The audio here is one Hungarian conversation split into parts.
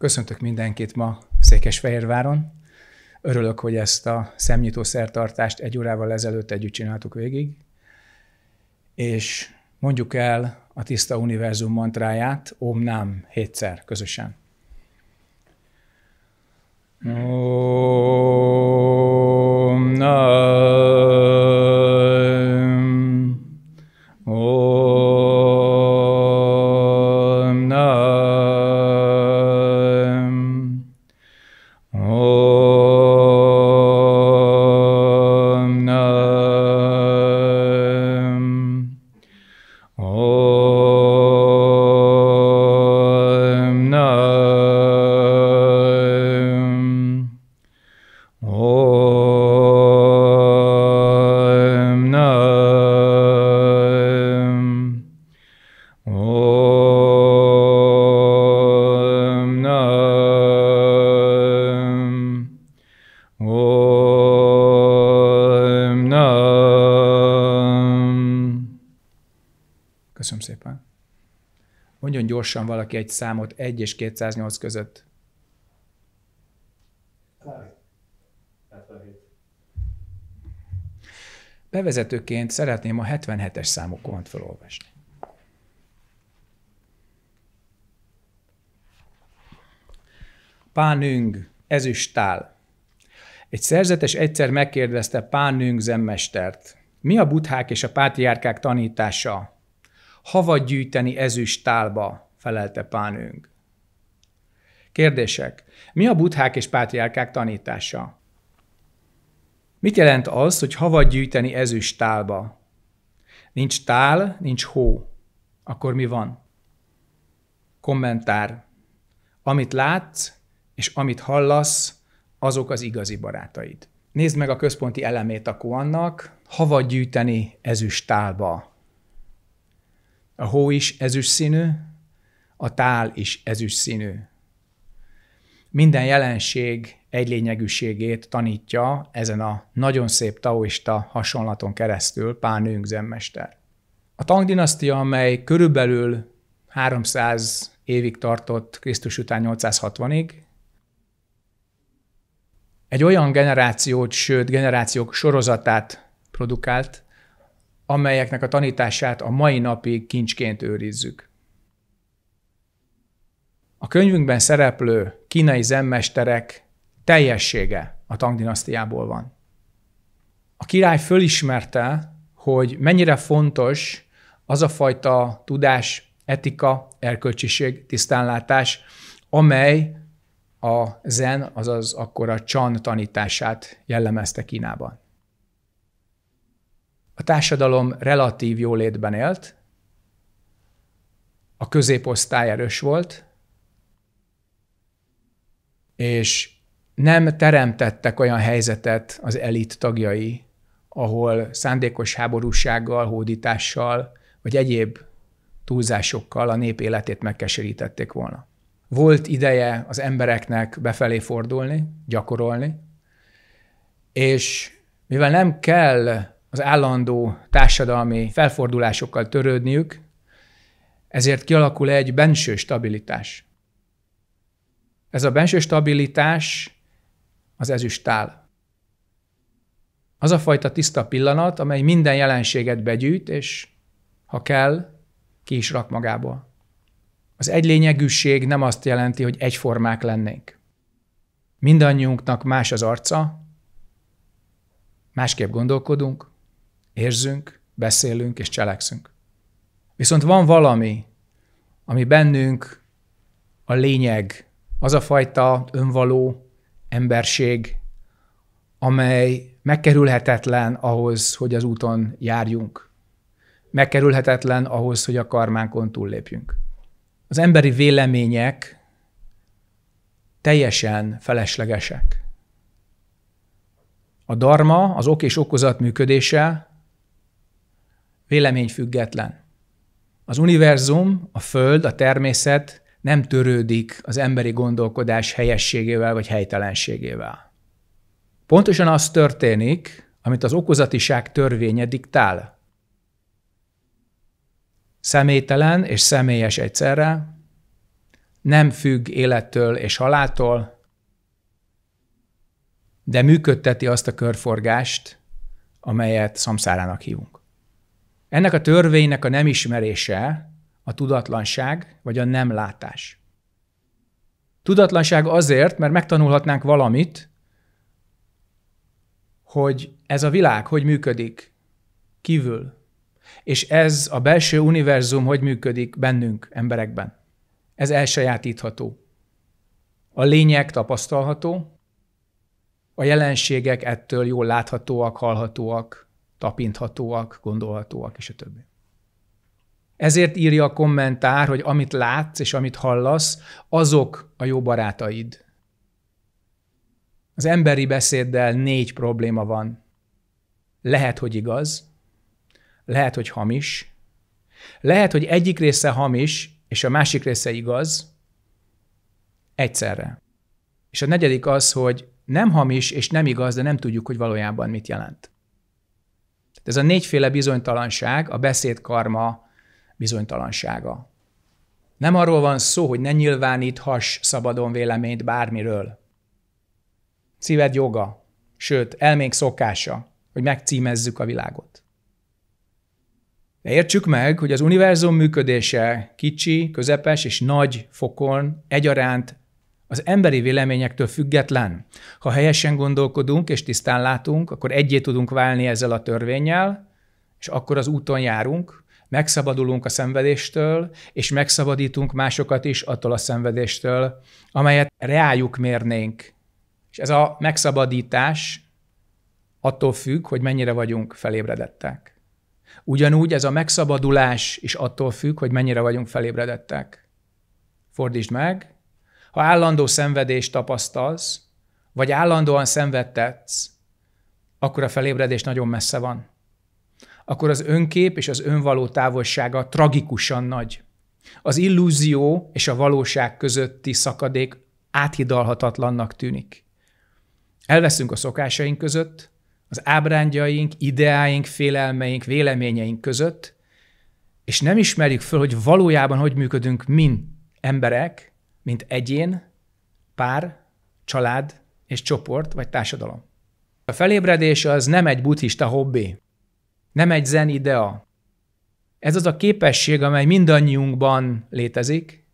Köszöntök mindenkit ma Székesfehérváron. Örülök, hogy ezt a szemnyitó szertartást egy órával ezelőtt együtt csináltuk végig, és mondjuk el a tiszta univerzum mantráját, Om Nam, hétszer közösen. Oh. Köszönöm szépen. Mondjon gyorsan valaki egy számot 1 és 208 között. 77. Bevezetőként szeretném a 77-es számú kont felolvasni. Pánünk, ezüstál. Egy szerzetes egyszer megkérdezte Pánünk zemmestert, mi a buthák és a pátriárkák tanítása, havat gyűjteni tálba, felelte pánünk. Kérdések. Mi a buthák és pátriárkák tanítása? Mit jelent az, hogy havat gyűjteni tálba? Nincs tál, nincs hó. Akkor mi van? Kommentár. Amit látsz, és amit hallasz, azok az igazi barátaid. Nézd meg a központi elemét a koannak, havat gyűjteni tálba. A hó is ezüst színű, a tál is ezüst színű. Minden jelenség egy lényegűségét tanítja ezen a nagyon szép taoista hasonlaton keresztül Pán Nőnk zenmester. A Tang dinasztia, amely körülbelül 300 évig tartott Krisztus után 860-ig, egy olyan generációt, sőt generációk sorozatát produkált, amelyeknek a tanítását a mai napig kincsként őrizzük. A könyvünkben szereplő kínai zenmesterek teljessége a tang dinasztiából van. A király fölismerte, hogy mennyire fontos az a fajta tudás, etika, erkölcsiség, tisztánlátás, amely a zen, azaz akkor a csan tanítását jellemezte Kínában a társadalom relatív jólétben élt, a középosztály erős volt, és nem teremtettek olyan helyzetet az elit tagjai, ahol szándékos háborúsággal, hódítással vagy egyéb túlzásokkal a nép életét megkeserítették volna. Volt ideje az embereknek befelé fordulni, gyakorolni, és mivel nem kell az állandó társadalmi felfordulásokkal törődniük, ezért kialakul egy benső stabilitás. Ez a benső stabilitás az ezüstál. Az a fajta tiszta pillanat, amely minden jelenséget begyűjt, és ha kell, ki is rak magából. Az egylényegűség nem azt jelenti, hogy egyformák lennénk. Mindannyiunknak más az arca, másképp gondolkodunk, Érzünk, beszélünk és cselekszünk. Viszont van valami, ami bennünk a lényeg, az a fajta önvaló emberség, amely megkerülhetetlen ahhoz, hogy az úton járjunk. Megkerülhetetlen ahhoz, hogy a karmánkon túllépjünk. Az emberi vélemények teljesen feleslegesek. A dharma, az ok és okozat működése véleményfüggetlen. Az univerzum, a Föld, a természet nem törődik az emberi gondolkodás helyességével vagy helytelenségével. Pontosan az történik, amit az okozatiság törvénye diktál. Személytelen és személyes egyszerre, nem függ élettől és haláltól, de működteti azt a körforgást, amelyet szamszárának hívunk. Ennek a törvénynek a nem ismerése a tudatlanság vagy a nem látás. Tudatlanság azért, mert megtanulhatnánk valamit, hogy ez a világ hogy működik kívül, és ez a belső univerzum hogy működik bennünk, emberekben. Ez elsajátítható. A lényeg tapasztalható, a jelenségek ettől jól láthatóak, hallhatóak, tapinthatóak, gondolhatóak, és a többi. Ezért írja a kommentár, hogy amit látsz és amit hallasz, azok a jó barátaid. Az emberi beszéddel négy probléma van. Lehet, hogy igaz, lehet, hogy hamis, lehet, hogy egyik része hamis, és a másik része igaz, egyszerre. És a negyedik az, hogy nem hamis és nem igaz, de nem tudjuk, hogy valójában mit jelent. Ez a négyféle bizonytalanság a beszédkarma bizonytalansága. Nem arról van szó, hogy ne nyilváníthass szabadon véleményt bármiről. Szíved joga, sőt, elménk szokása, hogy megcímezzük a világot. De értsük meg, hogy az univerzum működése kicsi, közepes és nagy fokon egyaránt az emberi véleményektől független. Ha helyesen gondolkodunk és tisztán látunk, akkor egyé tudunk válni ezzel a törvényel, és akkor az úton járunk, megszabadulunk a szenvedéstől, és megszabadítunk másokat is attól a szenvedéstől, amelyet reájuk mérnénk. És ez a megszabadítás attól függ, hogy mennyire vagyunk felébredettek. Ugyanúgy ez a megszabadulás is attól függ, hogy mennyire vagyunk felébredettek. Fordítsd meg, ha állandó szenvedést tapasztalsz, vagy állandóan szenvedtetsz, akkor a felébredés nagyon messze van. Akkor az önkép és az önvaló távolsága tragikusan nagy. Az illúzió és a valóság közötti szakadék áthidalhatatlannak tűnik. Elveszünk a szokásaink között, az ábrándjaink, ideáink, félelmeink, véleményeink között, és nem ismerjük föl, hogy valójában hogy működünk min emberek, mint egyén, pár, család és csoport vagy társadalom. A felébredés az nem egy buddhista hobbi, nem egy zen idea. Ez az a képesség, amely mindannyiunkban létezik,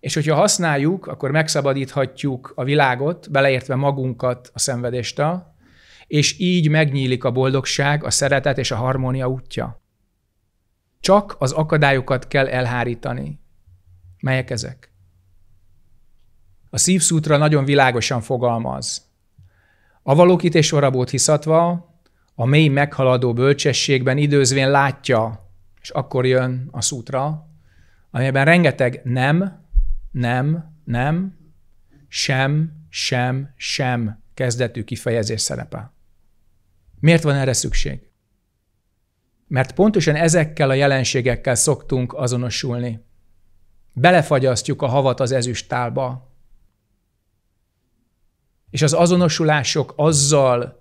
és hogyha használjuk, akkor megszabadíthatjuk a világot, beleértve magunkat a szenvedéstől, és így megnyílik a boldogság, a szeretet és a harmónia útja. Csak az akadályokat kell elhárítani. Melyek ezek? A szívszútra nagyon világosan fogalmaz. Avalokit és orabót hiszatva, a mély meghaladó bölcsességben időzvén látja, és akkor jön a szútra, amelyben rengeteg nem, nem, nem, sem, sem, sem kezdetű kifejezés szerepel. Miért van erre szükség? Mert pontosan ezekkel a jelenségekkel szoktunk azonosulni. Belefagyasztjuk a havat az ezüstálba, és az azonosulások azzal,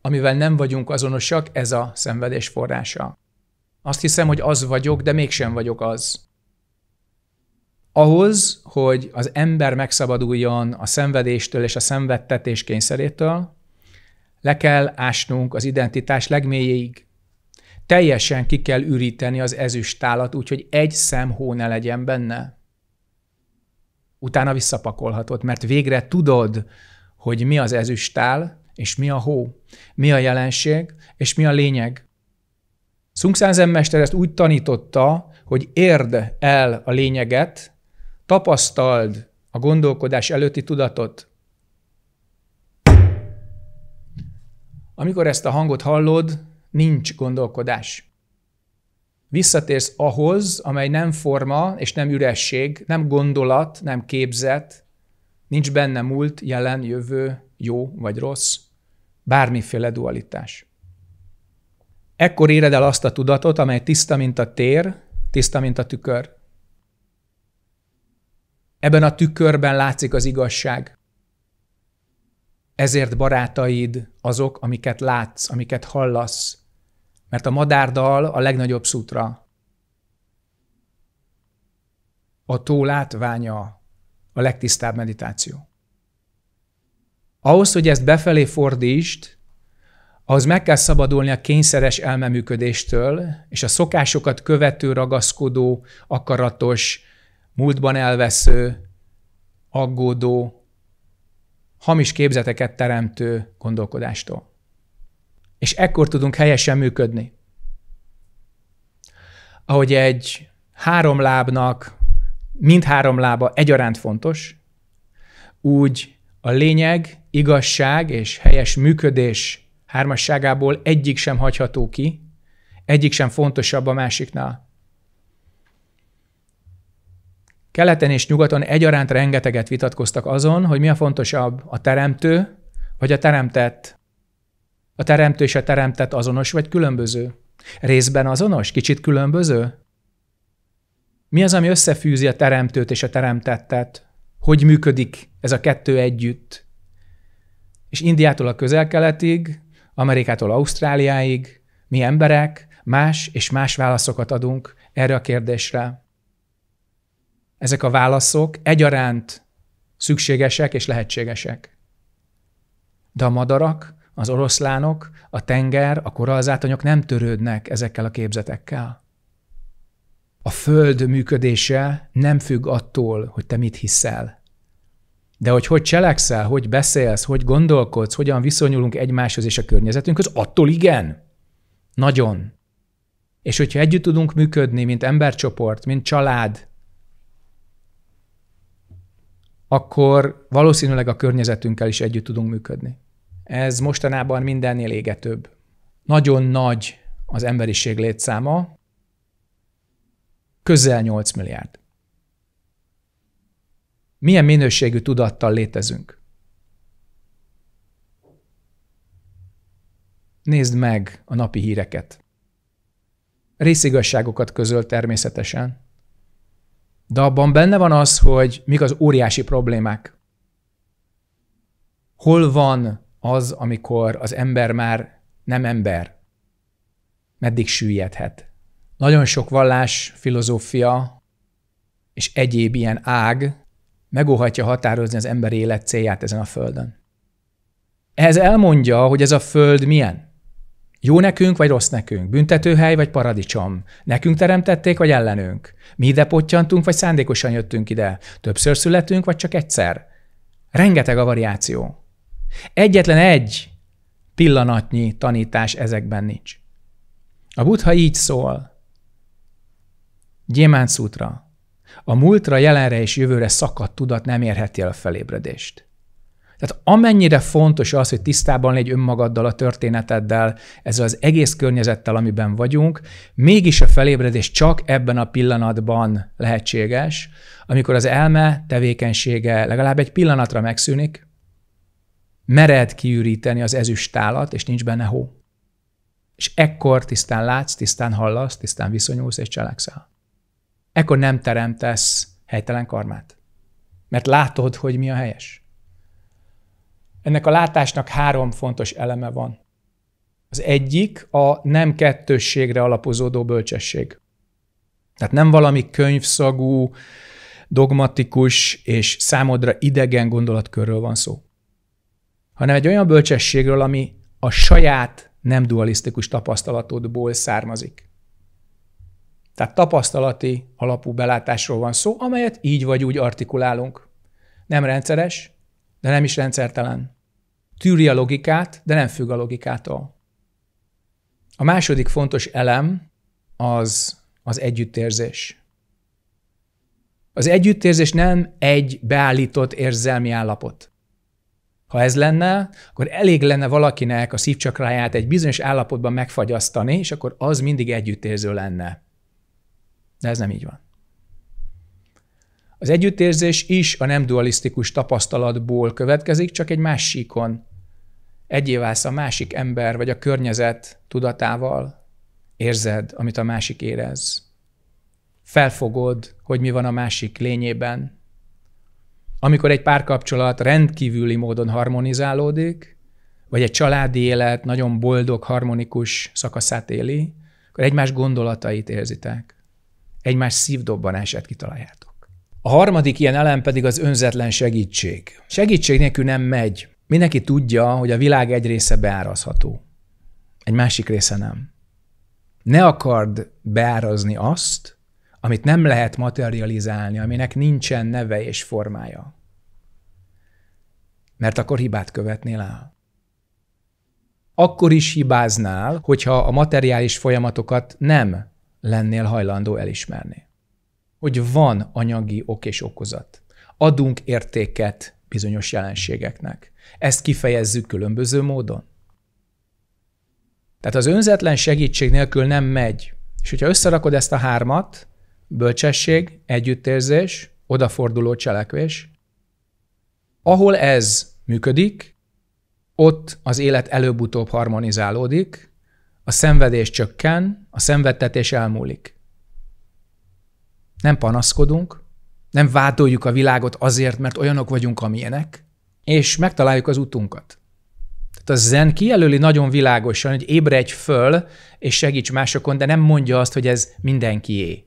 amivel nem vagyunk azonosak, ez a szenvedés forrása. Azt hiszem, hogy az vagyok, de mégsem vagyok az. Ahhoz, hogy az ember megszabaduljon a szenvedéstől és a szenvedtetés kényszerétől, le kell ásnunk az identitás legmélyéig. Teljesen ki kell üríteni az ezüstálat, úgyhogy egy szem hó ne legyen benne. Utána visszapakolhatod, mert végre tudod, hogy mi az ezüstál, és mi a hó, mi a jelenség, és mi a lényeg. Szungszán mester ezt úgy tanította, hogy érd el a lényeget, tapasztald a gondolkodás előtti tudatot. Amikor ezt a hangot hallod, nincs gondolkodás. Visszatérsz ahhoz, amely nem forma és nem üresség, nem gondolat, nem képzet, Nincs benne múlt, jelen, jövő, jó vagy rossz, bármiféle dualitás. Ekkor éred el azt a tudatot, amely tiszta, mint a tér, tiszta, mint a tükör. Ebben a tükörben látszik az igazság. Ezért barátaid azok, amiket látsz, amiket hallasz, mert a madárdal a legnagyobb szutra. A tó látványa a legtisztább meditáció. Ahhoz, hogy ezt befelé fordítsd, ahhoz meg kell szabadulni a kényszeres elmeműködéstől, és a szokásokat követő, ragaszkodó, akaratos, múltban elvesző, aggódó, hamis képzeteket teremtő gondolkodástól. És ekkor tudunk helyesen működni. Ahogy egy háromlábnak mindhárom lába egyaránt fontos, úgy a lényeg, igazság és helyes működés hármasságából egyik sem hagyható ki, egyik sem fontosabb a másiknál. Keleten és nyugaton egyaránt rengeteget vitatkoztak azon, hogy mi a fontosabb, a teremtő vagy a teremtett. A teremtő és a teremtett azonos vagy különböző? Részben azonos, kicsit különböző? Mi az, ami összefűzi a teremtőt és a teremtettet? Hogy működik ez a kettő együtt? És Indiától a közel-keletig, Amerikától Ausztráliáig mi emberek más és más válaszokat adunk erre a kérdésre. Ezek a válaszok egyaránt szükségesek és lehetségesek. De a madarak, az oroszlánok, a tenger, a koralzátonyok nem törődnek ezekkel a képzetekkel a föld működése nem függ attól, hogy te mit hiszel. De hogy hogy cselekszel, hogy beszélsz, hogy gondolkodsz, hogyan viszonyulunk egymáshoz és a környezetünkhöz, attól igen. Nagyon. És hogyha együtt tudunk működni, mint embercsoport, mint család, akkor valószínűleg a környezetünkkel is együtt tudunk működni. Ez mostanában mindennél égetőbb. Nagyon nagy az emberiség létszáma, közel 8 milliárd. Milyen minőségű tudattal létezünk? Nézd meg a napi híreket. Részigazságokat közöl természetesen, de abban benne van az, hogy mik az óriási problémák. Hol van az, amikor az ember már nem ember? Meddig süllyedhet? Nagyon sok vallás, filozófia és egyéb ilyen ág megóhatja határozni az ember élet célját ezen a földön. Ehhez elmondja, hogy ez a föld milyen. Jó nekünk, vagy rossz nekünk? Büntetőhely, vagy paradicsom? Nekünk teremtették, vagy ellenünk? Mi ide pottyantunk, vagy szándékosan jöttünk ide? Többször születünk, vagy csak egyszer? Rengeteg a variáció. Egyetlen egy pillanatnyi tanítás ezekben nincs. A buddha így szól. Gyémánc útra. A múltra, jelenre és jövőre szakadt tudat nem érheti el a felébredést. Tehát amennyire fontos az, hogy tisztában légy önmagaddal, a történeteddel, ezzel az egész környezettel, amiben vagyunk, mégis a felébredés csak ebben a pillanatban lehetséges, amikor az elme tevékenysége legalább egy pillanatra megszűnik, mered kiüríteni az ezüstálat, és nincs benne hó. És ekkor tisztán látsz, tisztán hallasz, tisztán viszonyulsz és cselekszel ekkor nem teremtesz helytelen karmát. Mert látod, hogy mi a helyes. Ennek a látásnak három fontos eleme van. Az egyik a nem kettősségre alapozódó bölcsesség. Tehát nem valami könyvszagú, dogmatikus és számodra idegen gondolatkörről van szó, hanem egy olyan bölcsességről, ami a saját nem dualisztikus tapasztalatodból származik. Tehát tapasztalati alapú belátásról van szó, amelyet így vagy úgy artikulálunk. Nem rendszeres, de nem is rendszertelen. Tűri a logikát, de nem függ a logikától. A második fontos elem az az együttérzés. Az együttérzés nem egy beállított érzelmi állapot. Ha ez lenne, akkor elég lenne valakinek a szívcsakráját egy bizonyos állapotban megfagyasztani, és akkor az mindig együttérző lenne. De ez nem így van. Az együttérzés is a nem dualisztikus tapasztalatból következik, csak egy másikon síkon. Egyéválsz a másik ember vagy a környezet tudatával, érzed, amit a másik érez. Felfogod, hogy mi van a másik lényében. Amikor egy párkapcsolat rendkívüli módon harmonizálódik, vagy egy családi élet nagyon boldog, harmonikus szakaszát éli, akkor egymás gondolatait érzitek egymás szívdobbanását kitaláljátok. A harmadik ilyen elem pedig az önzetlen segítség. Segítség nélkül nem megy. Mindenki tudja, hogy a világ egy része beárazható. Egy másik része nem. Ne akard beárazni azt, amit nem lehet materializálni, aminek nincsen neve és formája. Mert akkor hibát követnél el. Akkor is hibáznál, hogyha a materiális folyamatokat nem lennél hajlandó elismerni. Hogy van anyagi ok és okozat. Adunk értéket bizonyos jelenségeknek. Ezt kifejezzük különböző módon. Tehát az önzetlen segítség nélkül nem megy. És hogyha összerakod ezt a hármat, bölcsesség, együttérzés, odaforduló cselekvés, ahol ez működik, ott az élet előbb-utóbb harmonizálódik, a szenvedés csökken, a szenvedtetés elmúlik. Nem panaszkodunk, nem vádoljuk a világot azért, mert olyanok vagyunk, amilyenek, és megtaláljuk az utunkat. Tehát a zen kijelöli nagyon világosan, hogy ébredj föl, és segíts másokon, de nem mondja azt, hogy ez mindenkié.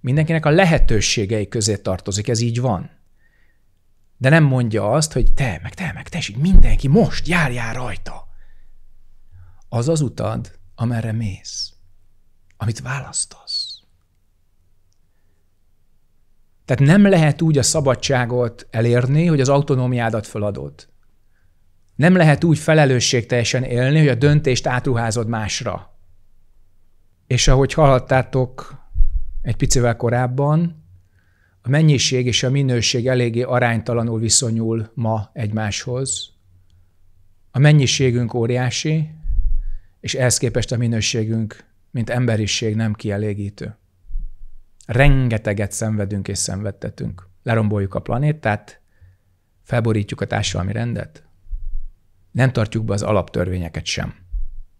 Mindenkinek a lehetőségei közé tartozik, ez így van. De nem mondja azt, hogy te, meg te, meg te, és mindenki most járjál rajta. Az az utad, amerre mész, amit választasz. Tehát nem lehet úgy a szabadságot elérni, hogy az autonómiádat feladod. Nem lehet úgy felelősségteljesen élni, hogy a döntést átruházod másra. És ahogy hallhattátok egy picivel korábban, a mennyiség és a minőség eléggé aránytalanul viszonyul ma egymáshoz. A mennyiségünk óriási, és ehhez képest a minőségünk, mint emberiség nem kielégítő. Rengeteget szenvedünk és szenvedtetünk. Leromboljuk a planétát, felborítjuk a társadalmi rendet, nem tartjuk be az alaptörvényeket sem.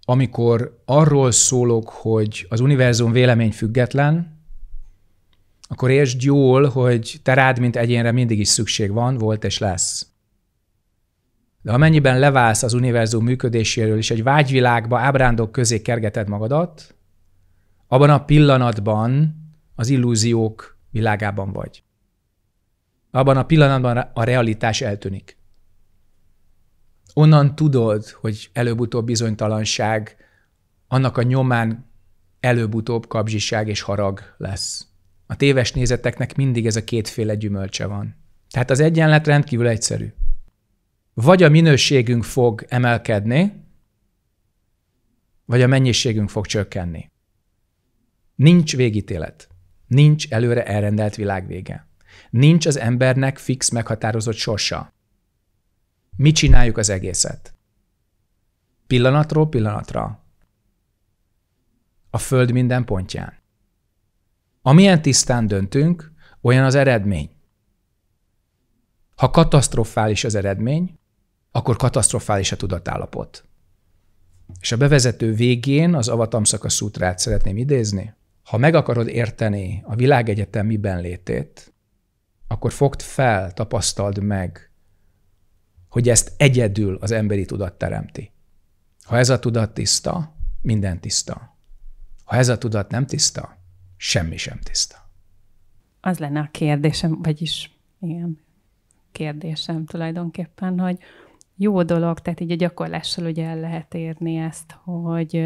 Amikor arról szólok, hogy az univerzum vélemény független, akkor értsd jól, hogy te rád, mint egyénre mindig is szükség van, volt és lesz. De amennyiben leválsz az univerzum működéséről, és egy vágyvilágba ábrándok közé kergeted magadat, abban a pillanatban az illúziók világában vagy. Abban a pillanatban a realitás eltűnik. Onnan tudod, hogy előbb-utóbb bizonytalanság, annak a nyomán előbb-utóbb kapzsiság és harag lesz. A téves nézeteknek mindig ez a kétféle gyümölcse van. Tehát az egyenlet rendkívül egyszerű vagy a minőségünk fog emelkedni, vagy a mennyiségünk fog csökkenni. Nincs végítélet. Nincs előre elrendelt világvége. Nincs az embernek fix meghatározott sorsa. Mi csináljuk az egészet? Pillanatról pillanatra. A föld minden pontján. Amilyen tisztán döntünk, olyan az eredmény. Ha katasztrofális az eredmény, akkor katasztrofális a tudatállapot. És a bevezető végén az Avatamszaka szútrát szeretném idézni. Ha meg akarod érteni a világegyetem miben létét, akkor fogd fel, tapasztald meg, hogy ezt egyedül az emberi tudat teremti. Ha ez a tudat tiszta, minden tiszta. Ha ez a tudat nem tiszta, semmi sem tiszta. Az lenne a kérdésem, vagyis igen, kérdésem tulajdonképpen, hogy jó dolog, tehát így a gyakorlással ugye el lehet érni ezt, hogy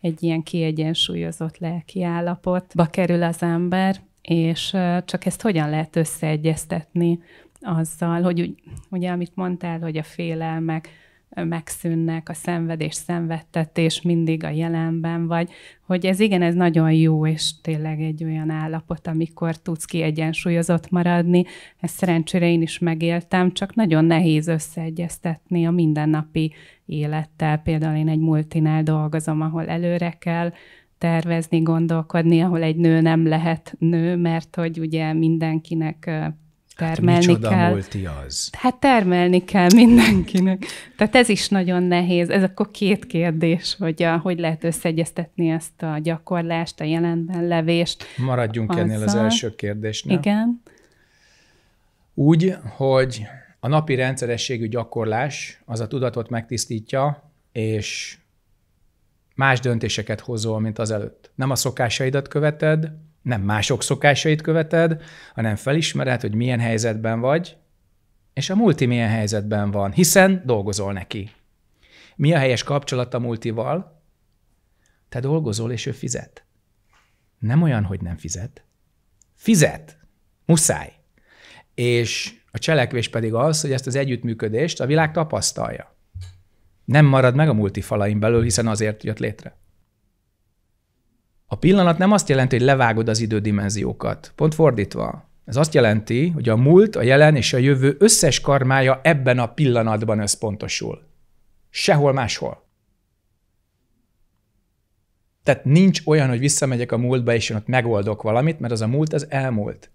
egy ilyen kiegyensúlyozott lelki állapotba kerül az ember, és csak ezt hogyan lehet összeegyeztetni azzal, hogy ugye, amit mondtál, hogy a félelmek, megszűnnek, a szenvedés, szenvedtetés, mindig a jelenben vagy, hogy ez igen, ez nagyon jó, és tényleg egy olyan állapot, amikor tudsz kiegyensúlyozott maradni. Ezt szerencsére én is megéltem, csak nagyon nehéz összeegyeztetni a mindennapi élettel. Például én egy multinál dolgozom, ahol előre kell tervezni, gondolkodni, ahol egy nő nem lehet nő, mert hogy ugye mindenkinek Hát termelni Micsoda kell. Multi az? Hát termelni kell mindenkinek. Tehát ez is nagyon nehéz. Ez akkor két kérdés, hogy a, hogy lehet összeegyeztetni ezt a gyakorlást, a jelenben levést. Maradjunk azzal. ennél az első kérdésnél. Igen. Úgy, hogy a napi rendszerességű gyakorlás az a tudatot megtisztítja, és más döntéseket hozol, mint az előtt. Nem a szokásaidat követed, nem mások szokásait követed, hanem felismered, hogy milyen helyzetben vagy, és a multi milyen helyzetben van, hiszen dolgozol neki. Mi a helyes kapcsolat a multival? Te dolgozol, és ő fizet. Nem olyan, hogy nem fizet. Fizet. Muszáj. És a cselekvés pedig az, hogy ezt az együttműködést a világ tapasztalja. Nem marad meg a multifalaim belül, hiszen azért jött létre. A pillanat nem azt jelenti, hogy levágod az idődimenziókat. Pont fordítva. Ez azt jelenti, hogy a múlt, a jelen és a jövő összes karmája ebben a pillanatban összpontosul. Sehol máshol. Tehát nincs olyan, hogy visszamegyek a múltba, és én ott megoldok valamit, mert az a múlt, az elmúlt.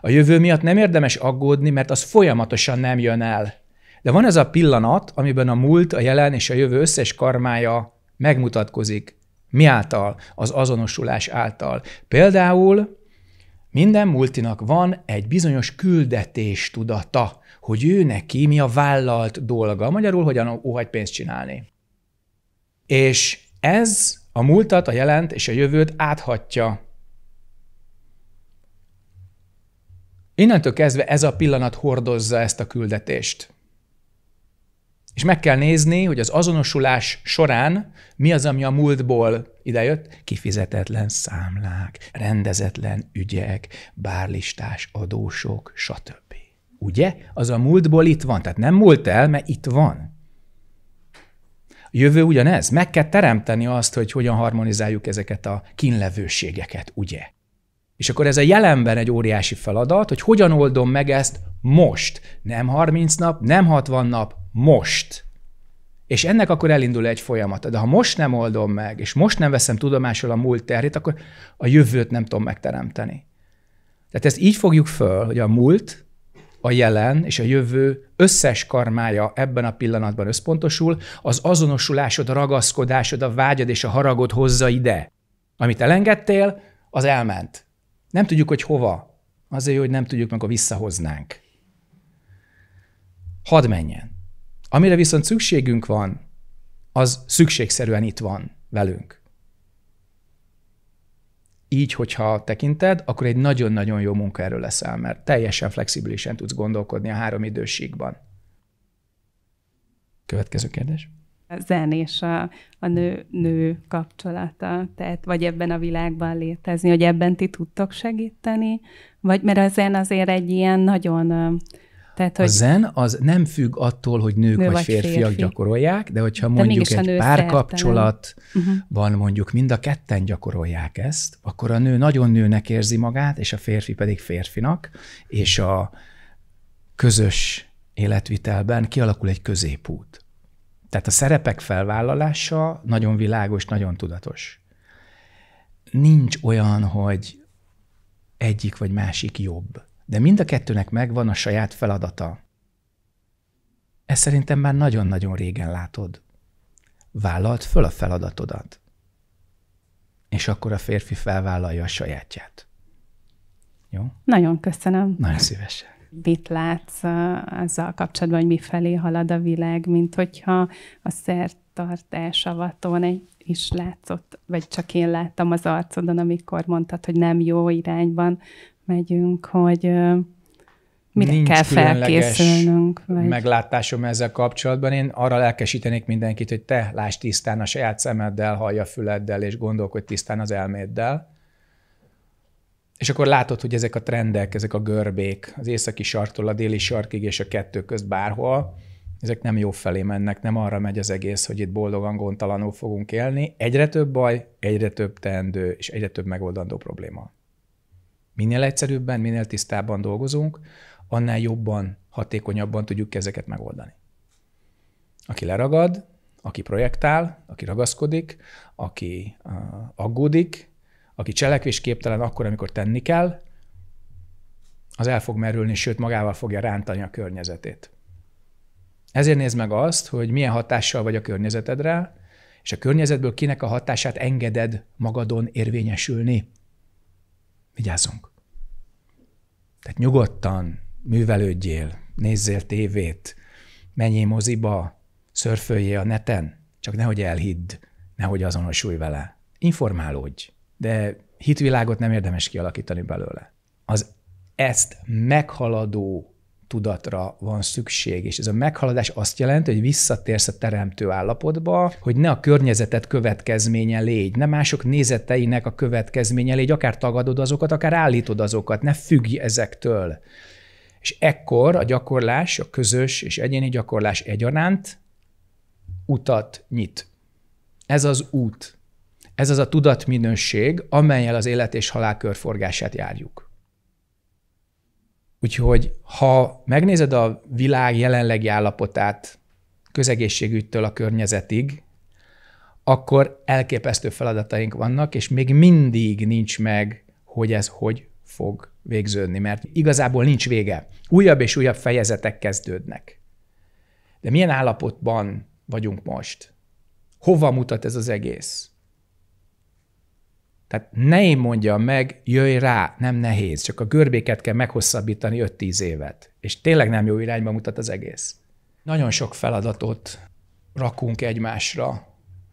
A jövő miatt nem érdemes aggódni, mert az folyamatosan nem jön el. De van ez a pillanat, amiben a múlt, a jelen és a jövő összes karmája megmutatkozik. Mi által? Az azonosulás által. Például minden multinak van egy bizonyos küldetés tudata, hogy ő neki mi a vállalt dolga, magyarul hogyan óhagy pénzt csinálni. És ez a múltat, a jelent és a jövőt áthatja. Innentől kezdve ez a pillanat hordozza ezt a küldetést és meg kell nézni, hogy az azonosulás során mi az, ami a múltból idejött, kifizetetlen számlák, rendezetlen ügyek, bárlistás adósok, stb. Ugye? Az a múltból itt van, tehát nem múlt el, mert itt van. A jövő ugyanez. Meg kell teremteni azt, hogy hogyan harmonizáljuk ezeket a kínlevőségeket, ugye? És akkor ez a jelenben egy óriási feladat, hogy hogyan oldom meg ezt most. Nem 30 nap, nem 60 nap, most. És ennek akkor elindul egy folyamat. De ha most nem oldom meg, és most nem veszem tudomásul a múlt terhét, akkor a jövőt nem tudom megteremteni. Tehát ezt így fogjuk föl, hogy a múlt, a jelen és a jövő összes karmája ebben a pillanatban összpontosul, az azonosulásod, a ragaszkodásod, a vágyad és a haragod hozza ide. Amit elengedtél, az elment. Nem tudjuk, hogy hova. Azért, hogy nem tudjuk, meg a visszahoznánk. Hadd menjen. Amire viszont szükségünk van, az szükségszerűen itt van velünk. Így, hogyha tekinted, akkor egy nagyon-nagyon jó munkaerő leszel, mert teljesen flexibilisen tudsz gondolkodni a három időségben. Következő kérdés. A zen és a, a nő, nő kapcsolata, tehát vagy ebben a világban létezni, hogy ebben ti tudtok segíteni, vagy mert a zen azért egy ilyen nagyon tehát, hogy a zen az nem függ attól, hogy nők nő vagy, vagy férfiak férfi. gyakorolják, de hogyha de mondjuk egy párkapcsolatban mhm. uh-huh. mondjuk mind a ketten gyakorolják ezt, akkor a nő nagyon nőnek érzi magát, és a férfi pedig férfinak, és a közös életvitelben kialakul egy középút. Tehát a szerepek felvállalása nagyon világos, nagyon tudatos. Nincs olyan, hogy egyik vagy másik jobb de mind a kettőnek megvan a saját feladata. Ezt szerintem már nagyon-nagyon régen látod. Vállalt föl a feladatodat. És akkor a férfi felvállalja a sajátját. Jó? Nagyon köszönöm. Nagyon szívesen. Mit látsz azzal kapcsolatban, hogy mifelé halad a világ, mint hogyha a szertartás avaton egy is látszott, vagy csak én láttam az arcodon, amikor mondtad, hogy nem jó irányban megyünk, hogy mire Nincs kell felkészülnünk. Vagy... meglátásom ezzel kapcsolatban. Én arra lelkesítenék mindenkit, hogy te láss tisztán a saját szemeddel, hallja füleddel, és gondolkodj tisztán az elméddel. És akkor látod, hogy ezek a trendek, ezek a görbék az északi sarktól a déli sarkig és a kettő közt bárhol, ezek nem jó felé mennek, nem arra megy az egész, hogy itt boldogan, gondtalanul fogunk élni. Egyre több baj, egyre több teendő, és egyre több megoldandó probléma minél egyszerűbben, minél tisztábban dolgozunk, annál jobban, hatékonyabban tudjuk ezeket megoldani. Aki leragad, aki projektál, aki ragaszkodik, aki uh, aggódik, aki cselekvésképtelen akkor, amikor tenni kell, az el fog merülni, sőt magával fogja rántani a környezetét. Ezért nézd meg azt, hogy milyen hatással vagy a környezetedre, és a környezetből kinek a hatását engeded magadon érvényesülni. Vigyázzunk! Tehát nyugodtan művelődjél, nézzél tévét, menjél moziba, szörföljél a neten, csak nehogy elhidd, nehogy azonosulj vele. Informálódj, de hitvilágot nem érdemes kialakítani belőle. Az ezt meghaladó tudatra van szükség, és ez a meghaladás azt jelenti, hogy visszatérsz a teremtő állapotba, hogy ne a környezetet következménye légy, ne mások nézeteinek a következménye légy, akár tagadod azokat, akár állítod azokat, ne függj ezektől. És ekkor a gyakorlás, a közös és egyéni gyakorlás egyaránt utat nyit. Ez az út. Ez az a tudatminőség, amelyel az élet és halál körforgását járjuk. Úgyhogy ha megnézed a világ jelenlegi állapotát közegészségügytől a környezetig, akkor elképesztő feladataink vannak, és még mindig nincs meg, hogy ez hogy fog végződni, mert igazából nincs vége. Újabb és újabb fejezetek kezdődnek. De milyen állapotban vagyunk most? Hova mutat ez az egész? Tehát ne én mondjam meg, jöjj rá, nem nehéz, csak a görbéket kell meghosszabbítani 5-10 évet. És tényleg nem jó irányba mutat az egész. Nagyon sok feladatot rakunk egymásra.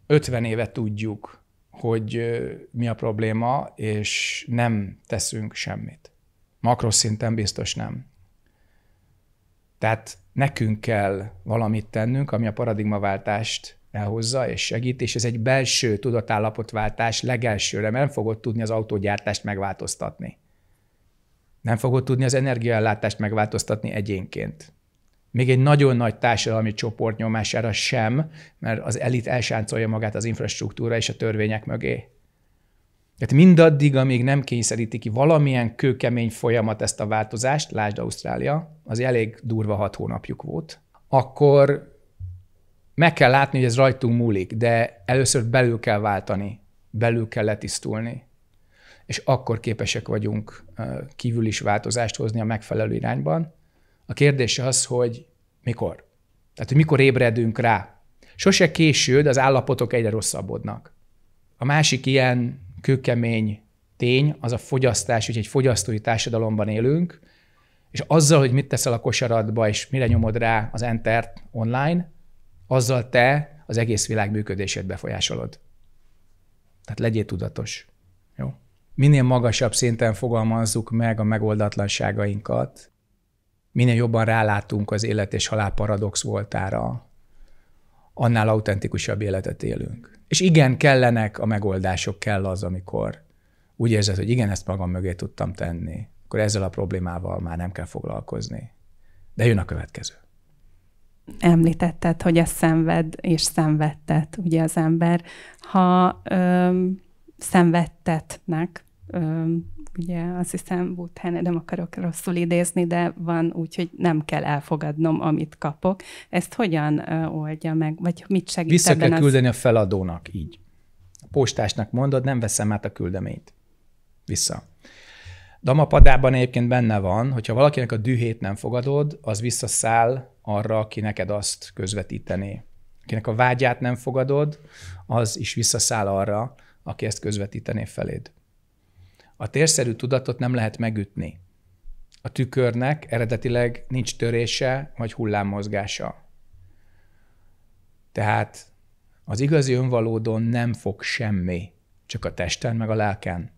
50 éve tudjuk, hogy mi a probléma, és nem teszünk semmit. szinten biztos nem. Tehát nekünk kell valamit tennünk, ami a paradigmaváltást elhozza és segít, és ez egy belső tudatállapotváltás legelsőre, mert nem fogod tudni az autógyártást megváltoztatni. Nem fogod tudni az energiaellátást megváltoztatni egyénként. Még egy nagyon nagy társadalmi csoport nyomására sem, mert az elit elsáncolja magát az infrastruktúra és a törvények mögé. Tehát mindaddig, amíg nem kényszeríti ki valamilyen kőkemény folyamat ezt a változást, lásd Ausztrália, az elég durva hat hónapjuk volt, akkor meg kell látni, hogy ez rajtunk múlik, de először belül kell váltani, belül kell letisztulni, és akkor képesek vagyunk kívül is változást hozni a megfelelő irányban. A kérdés az, hogy mikor. Tehát, hogy mikor ébredünk rá. Sose késő, de az állapotok egyre rosszabbodnak. A másik ilyen kőkemény tény az a fogyasztás, hogy egy fogyasztói társadalomban élünk, és azzal, hogy mit teszel a kosaratba, és mire nyomod rá az entert online, azzal te az egész világ működését befolyásolod. Tehát legyél tudatos. Jó? Minél magasabb szinten fogalmazzuk meg a megoldatlanságainkat, minél jobban rálátunk az élet és halál paradox voltára, annál autentikusabb életet élünk. És igen, kellenek a megoldások, kell az, amikor úgy érzed, hogy igen, ezt magam mögé tudtam tenni, akkor ezzel a problémával már nem kell foglalkozni. De jön a következő említetted, hogy ezt szenved és szenvedtet, ugye az ember. Ha ö, szenvedtetnek, ö, ugye azt hiszem Buthán, nem akarok rosszul idézni, de van úgy, hogy nem kell elfogadnom, amit kapok. Ezt hogyan ö, oldja meg, vagy mit segít Vissza ebben kell az... küldeni a feladónak, így. A postásnak mondod, nem veszem át a küldeményt. Vissza. Damapadában egyébként benne van, hogyha valakinek a dühét nem fogadod, az visszaszáll arra, aki neked azt közvetítené. Akinek a vágyát nem fogadod, az is visszaszáll arra, aki ezt közvetítené feléd. A térszerű tudatot nem lehet megütni. A tükörnek eredetileg nincs törése vagy hullámmozgása. Tehát az igazi önvalódon nem fog semmi, csak a testen meg a lelken.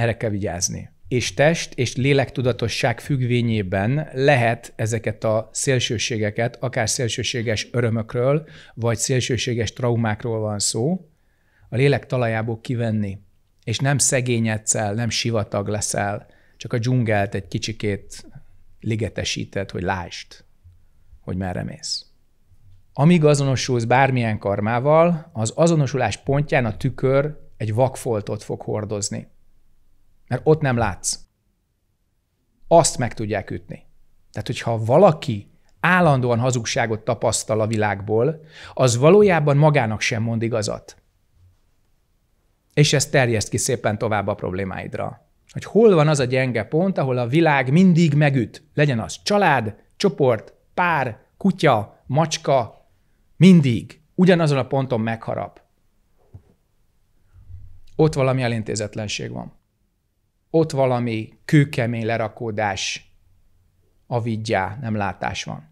Erre kell vigyázni. És test és lélektudatosság függvényében lehet ezeket a szélsőségeket, akár szélsőséges örömökről, vagy szélsőséges traumákról van szó, a lélek talajából kivenni. És nem szegényedszel, nem sivatag leszel, csak a dzsungelt egy kicsikét ligetesíted, hogy lásd, hogy merre mész. Amíg azonosulsz bármilyen karmával, az azonosulás pontján a tükör egy vakfoltot fog hordozni mert ott nem látsz. Azt meg tudják ütni. Tehát, hogyha valaki állandóan hazugságot tapasztal a világból, az valójában magának sem mond igazat. És ezt terjeszt ki szépen tovább a problémáidra. Hogy hol van az a gyenge pont, ahol a világ mindig megüt. Legyen az család, csoport, pár, kutya, macska, mindig. Ugyanazon a ponton megharap. Ott valami elintézetlenség van ott valami kőkemény lerakódás a vidjá, nem látás van.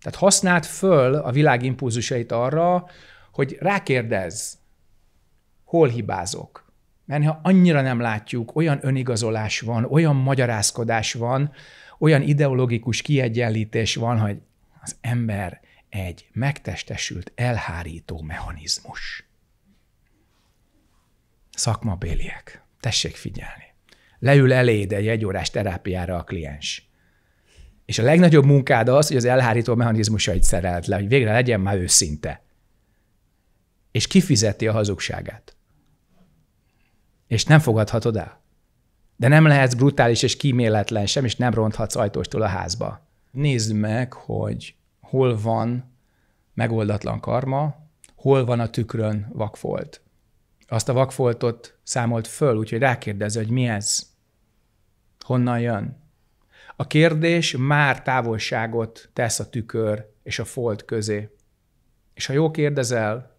Tehát használd föl a világ impulzusait arra, hogy rákérdezz, hol hibázok. Mert ha annyira nem látjuk, olyan önigazolás van, olyan magyarázkodás van, olyan ideológikus kiegyenlítés van, hogy az ember egy megtestesült elhárító mechanizmus. Szakmabéliek, tessék figyelni leül eléd egy egyórás terápiára a kliens. És a legnagyobb munkád az, hogy az elhárító mechanizmusait szerelt le, hogy végre legyen már őszinte. És kifizeti a hazugságát. És nem fogadhatod el. De nem lehetsz brutális és kíméletlen sem, és nem ronthatsz ajtóstól a házba. Nézd meg, hogy hol van megoldatlan karma, hol van a tükrön vakfolt. Azt a vakfoltot számolt föl, úgyhogy rákérdez, hogy mi ez honnan jön. A kérdés már távolságot tesz a tükör és a fold közé. És ha jó kérdezel,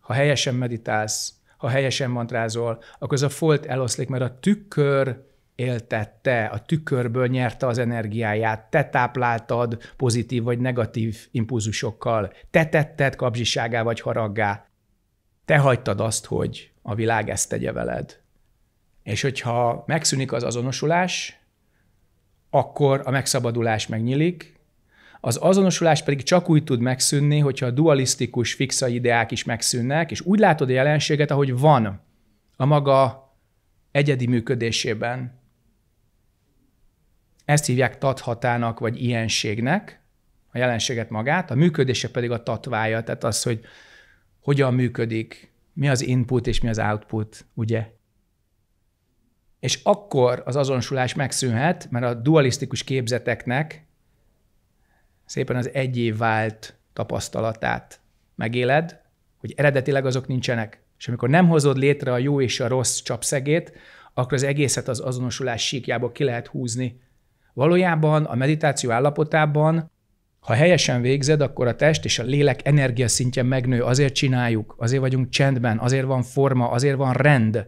ha helyesen meditálsz, ha helyesen mantrázol, akkor az a folt eloszlik, mert a tükör éltette, a tükörből nyerte az energiáját, te tápláltad pozitív vagy negatív impulzusokkal, te tetted kapzsiságá vagy haraggá, te hagytad azt, hogy a világ ezt tegye veled. És hogyha megszűnik az azonosulás, akkor a megszabadulás megnyílik, az azonosulás pedig csak úgy tud megszűnni, hogyha a dualisztikus fixa ideák is megszűnnek, és úgy látod a jelenséget, ahogy van a maga egyedi működésében. Ezt hívják tathatának, vagy ilyenségnek, a jelenséget magát, a működése pedig a tatvája, tehát az, hogy hogyan működik, mi az input és mi az output, ugye? és akkor az azonosulás megszűnhet, mert a dualisztikus képzeteknek szépen az egyé vált tapasztalatát megéled, hogy eredetileg azok nincsenek. És amikor nem hozod létre a jó és a rossz csapszegét, akkor az egészet az azonosulás síkjából ki lehet húzni. Valójában a meditáció állapotában, ha helyesen végzed, akkor a test és a lélek energiaszintje megnő, azért csináljuk, azért vagyunk csendben, azért van forma, azért van rend,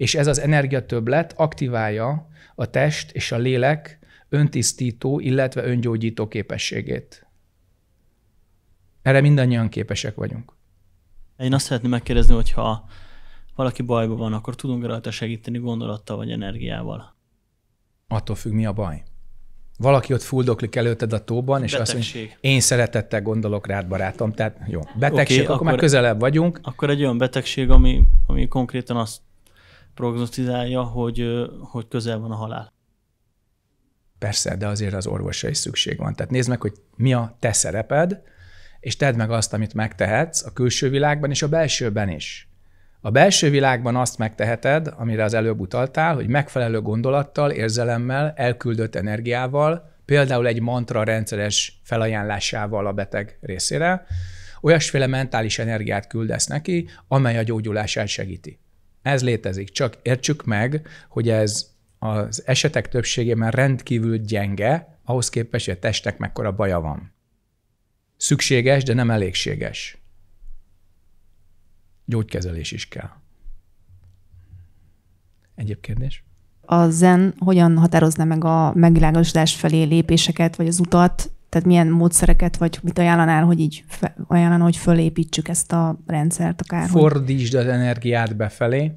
és ez az energiatöblet aktiválja a test és a lélek öntisztító, illetve öngyógyító képességét. Erre mindannyian képesek vagyunk. Én azt szeretném megkérdezni, hogyha valaki bajban van, akkor tudunk rajta segíteni gondolattal vagy energiával. Attól függ, mi a baj. Valaki ott fuldoklik előtted a tóban, és Betegség. azt mondja, én szeretettel gondolok rád, barátom. Tehát jó, betegség, okay, akkor, akkor már közelebb vagyunk. Akkor egy olyan betegség, ami, ami konkrétan azt prognosztizálja, hogy, hogy közel van a halál. Persze, de azért az orvosra is szükség van. Tehát nézd meg, hogy mi a te szereped, és tedd meg azt, amit megtehetsz a külső világban és a belsőben is. A belső világban azt megteheted, amire az előbb utaltál, hogy megfelelő gondolattal, érzelemmel, elküldött energiával, például egy mantra rendszeres felajánlásával a beteg részére, olyasféle mentális energiát küldesz neki, amely a gyógyulását segíti. Ez létezik. Csak értsük meg, hogy ez az esetek többségében rendkívül gyenge, ahhoz képest, hogy a testnek mekkora baja van. Szükséges, de nem elégséges. Gyógykezelés is kell. Egyéb kérdés? A zen hogyan határozna meg a megvilágosodás felé lépéseket, vagy az utat, tehát milyen módszereket, vagy mit ajánlanál, hogy így ajánlanál, hogy fölépítsük ezt a rendszert akár? Fordítsd az energiát befelé,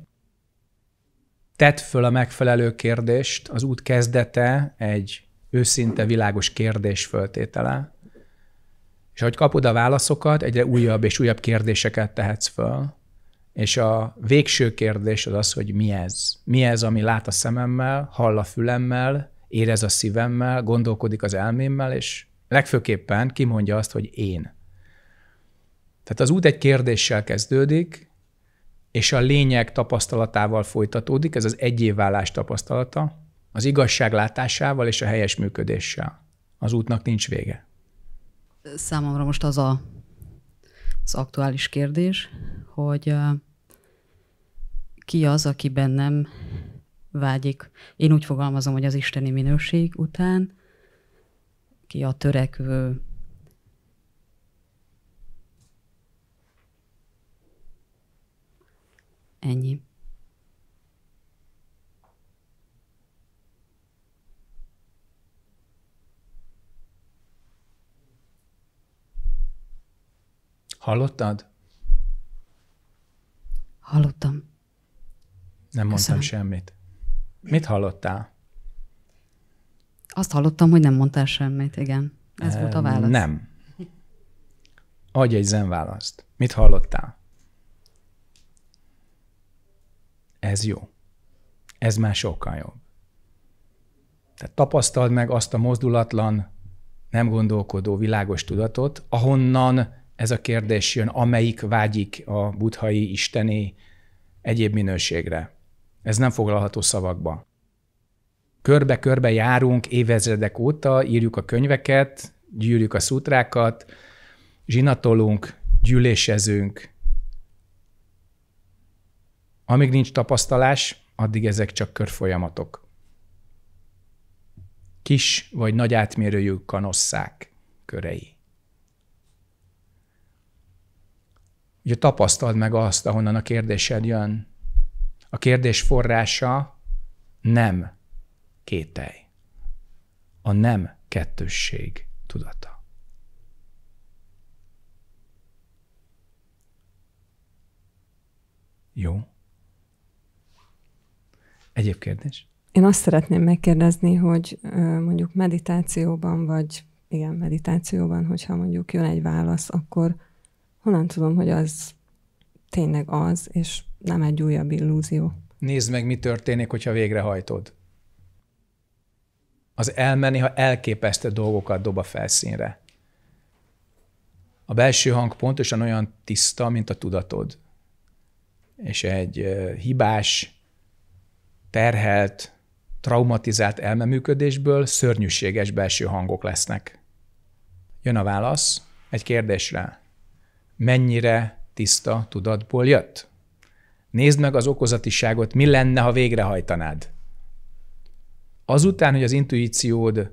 tedd föl a megfelelő kérdést, az út kezdete egy őszinte világos kérdés föltétele, és ahogy kapod a válaszokat, egyre újabb és újabb kérdéseket tehetsz föl, és a végső kérdés az az, hogy mi ez. Mi ez, ami lát a szememmel, hall a fülemmel, érez a szívemmel, gondolkodik az elmémmel, és Legfőképpen kimondja azt, hogy én. Tehát az út egy kérdéssel kezdődik, és a lényeg tapasztalatával folytatódik, ez az egyévvállás tapasztalata, az igazság látásával és a helyes működéssel. Az útnak nincs vége. Számomra most az a, az aktuális kérdés, hogy ki az, aki bennem vágyik. Én úgy fogalmazom, hogy az isteni minőség után, ki a törekvő. Ennyi. Hallottad? Hallottam. Nem Köszönöm. mondtam semmit. Mit hallottál? Azt hallottam, hogy nem mondtál semmit, igen. Ez e, volt a válasz. Nem. Adj egy zen választ. Mit hallottál? Ez jó. Ez már sokkal jobb. Tehát tapasztald meg azt a mozdulatlan, nem gondolkodó, világos tudatot, ahonnan ez a kérdés jön, amelyik vágyik a buddhai, isteni, egyéb minőségre. Ez nem foglalható szavakba körbe-körbe járunk évezredek óta, írjuk a könyveket, gyűrjük a szutrákat, zsinatolunk, gyűlésezünk. Amíg nincs tapasztalás, addig ezek csak körfolyamatok. Kis vagy nagy átmérőjű kanosszák körei. Ugye tapasztald meg azt, ahonnan a kérdésed jön. A kérdés forrása nem kételj, a nem kettősség tudata. Jó. Egyéb kérdés? Én azt szeretném megkérdezni, hogy mondjuk meditációban, vagy igen, meditációban, hogyha mondjuk jön egy válasz, akkor honnan tudom, hogy az tényleg az, és nem egy újabb illúzió? Nézd meg, mi történik, hogyha végrehajtod. Az elme néha elképesztő dolgokat dob a felszínre. A belső hang pontosan olyan tiszta, mint a tudatod. És egy hibás, terhelt, traumatizált elmeműködésből szörnyűséges belső hangok lesznek. Jön a válasz egy kérdésre. Mennyire tiszta tudatból jött? Nézd meg az okozatiságot, mi lenne, ha végrehajtanád azután, hogy az intuíciód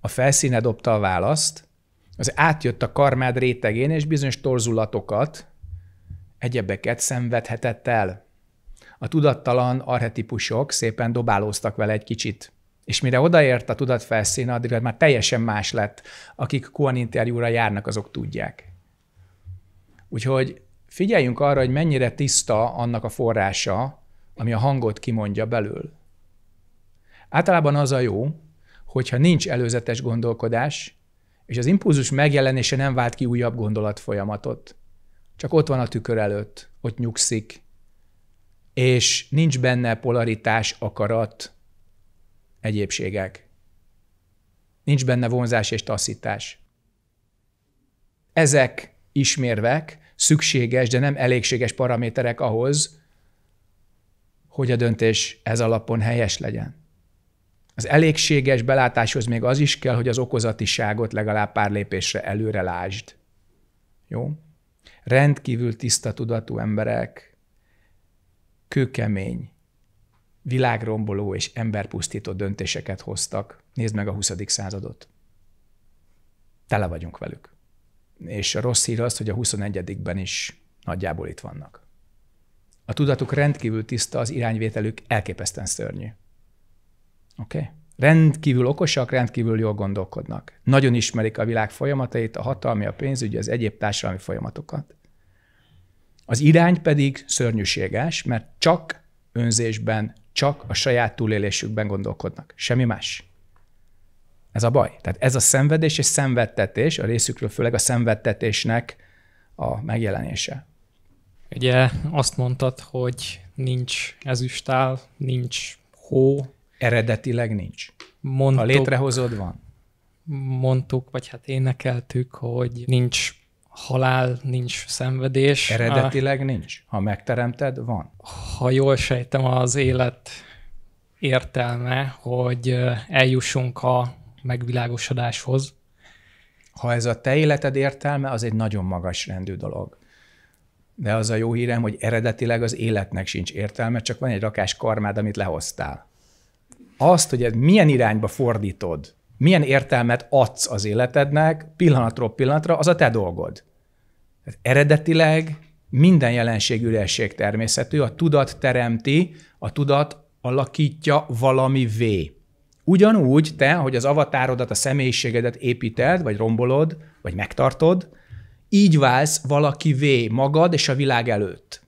a felszíne dobta a választ, az átjött a karmád rétegén, és bizonyos torzulatokat, egyebeket szenvedhetett el. A tudattalan arhetipusok szépen dobálóztak vele egy kicsit. És mire odaért a tudat felszíne, addig már teljesen más lett. Akik Kuan interjúra járnak, azok tudják. Úgyhogy figyeljünk arra, hogy mennyire tiszta annak a forrása, ami a hangot kimondja belül. Általában az a jó, hogyha nincs előzetes gondolkodás, és az impulzus megjelenése nem vált ki újabb gondolatfolyamatot. Csak ott van a tükör előtt, ott nyugszik, és nincs benne polaritás, akarat, egyébségek. Nincs benne vonzás és taszítás. Ezek ismérvek szükséges, de nem elégséges paraméterek ahhoz, hogy a döntés ez alapon helyes legyen. Az elégséges belátáshoz még az is kell, hogy az okozatiságot legalább pár lépésre előre lásd. Jó? Rendkívül tiszta tudatú emberek, kőkemény, világromboló és emberpusztító döntéseket hoztak. Nézd meg a 20. századot. Tele vagyunk velük. És a rossz hír az, hogy a 21-ben is nagyjából itt vannak. A tudatuk rendkívül tiszta, az irányvételük elképesztően szörnyű. Oké? Okay? Rendkívül okosak, rendkívül jól gondolkodnak. Nagyon ismerik a világ folyamatait, a hatalmi, a pénzügyi, az egyéb társadalmi folyamatokat. Az irány pedig szörnyűséges, mert csak önzésben, csak a saját túlélésükben gondolkodnak. Semmi más. Ez a baj. Tehát ez a szenvedés és szenvedtetés, a részükről főleg a szenvedtetésnek a megjelenése. Ugye azt mondtad, hogy nincs ezüstál, nincs hó, Eredetileg nincs. Mondtuk, ha létrehozod, van. Mondtuk, vagy hát énekeltük, hogy nincs halál, nincs szenvedés. Eredetileg a... nincs. Ha megteremted, van. Ha jól sejtem, az élet értelme, hogy eljussunk a megvilágosodáshoz. Ha ez a te életed értelme, az egy nagyon magas rendű dolog. De az a jó hírem, hogy eredetileg az életnek sincs értelme, csak van egy rakás karmád, amit lehoztál azt, hogy milyen irányba fordítod, milyen értelmet adsz az életednek pillanatról pillanatra, az a te dolgod. Tehát eredetileg minden jelenség üresség természetű, a tudat teremti, a tudat alakítja valami V. Ugyanúgy te, hogy az avatárodat, a személyiségedet építed, vagy rombolod, vagy megtartod, így válsz V magad és a világ előtt.